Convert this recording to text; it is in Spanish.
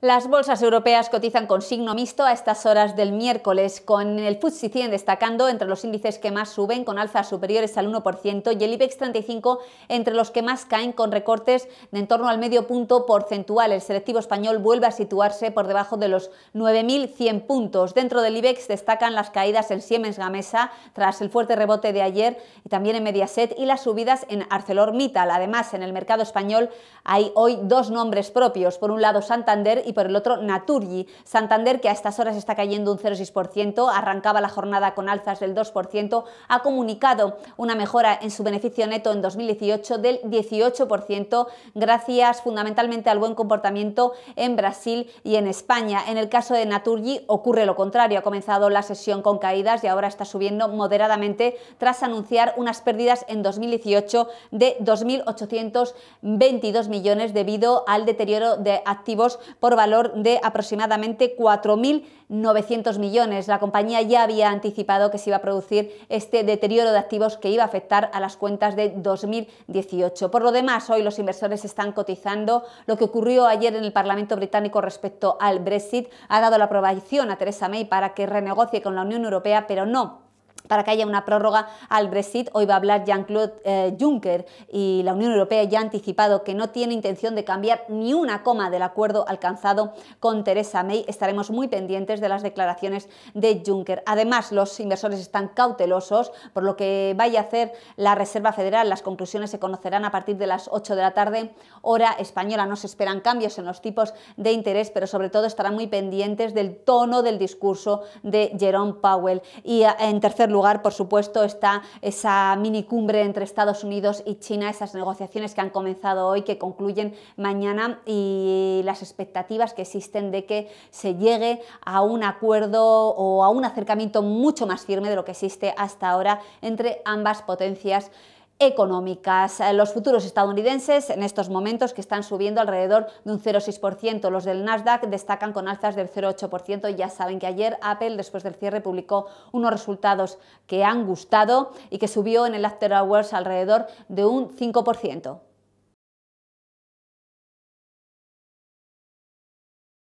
Las bolsas europeas cotizan con signo mixto a estas horas del miércoles, con el FTSE 100 destacando entre los índices que más suben con alzas superiores al 1% y el IBEX 35 entre los que más caen con recortes de en torno al medio punto porcentual. El selectivo español vuelve a situarse por debajo de los 9.100 puntos. Dentro del IBEX destacan las caídas en Siemens Gamesa tras el fuerte rebote de ayer y también en Mediaset y las subidas en ArcelorMittal. Además, en el mercado español hay hoy dos nombres propios. Por un lado, Santander y por el otro Naturgy. Santander, que a estas horas está cayendo un 0,6%, arrancaba la jornada con alzas del 2%, ha comunicado una mejora en su beneficio neto en 2018 del 18%, gracias fundamentalmente al buen comportamiento en Brasil y en España. En el caso de Naturgy ocurre lo contrario, ha comenzado la sesión con caídas y ahora está subiendo moderadamente tras anunciar unas pérdidas en 2018 de 2.822 millones debido al deterioro de activos por valor de aproximadamente 4.900 millones. La compañía ya había anticipado que se iba a producir este deterioro de activos que iba a afectar a las cuentas de 2018. Por lo demás, hoy los inversores están cotizando lo que ocurrió ayer en el Parlamento británico respecto al Brexit. Ha dado la aprobación a Theresa May para que renegocie con la Unión Europea, pero no para que haya una prórroga al Brexit. Hoy va a hablar Jean-Claude eh, Juncker y la Unión Europea ya ha anticipado que no tiene intención de cambiar ni una coma del acuerdo alcanzado con Theresa May. Estaremos muy pendientes de las declaraciones de Juncker. Además, los inversores están cautelosos, por lo que vaya a hacer la Reserva Federal. Las conclusiones se conocerán a partir de las 8 de la tarde, hora española. No se esperan cambios en los tipos de interés, pero sobre todo estarán muy pendientes del tono del discurso de Jerome Powell. Y eh, en tercer lugar, por supuesto, está esa minicumbre entre Estados Unidos y China, esas negociaciones que han comenzado hoy, que concluyen mañana y las expectativas que existen de que se llegue a un acuerdo o a un acercamiento mucho más firme de lo que existe hasta ahora entre ambas potencias económicas. Eh, los futuros estadounidenses en estos momentos que están subiendo alrededor de un 0,6%. Los del Nasdaq destacan con alzas del 0,8%. Ya saben que ayer Apple, después del cierre, publicó unos resultados que han gustado y que subió en el After Hours alrededor de un 5%.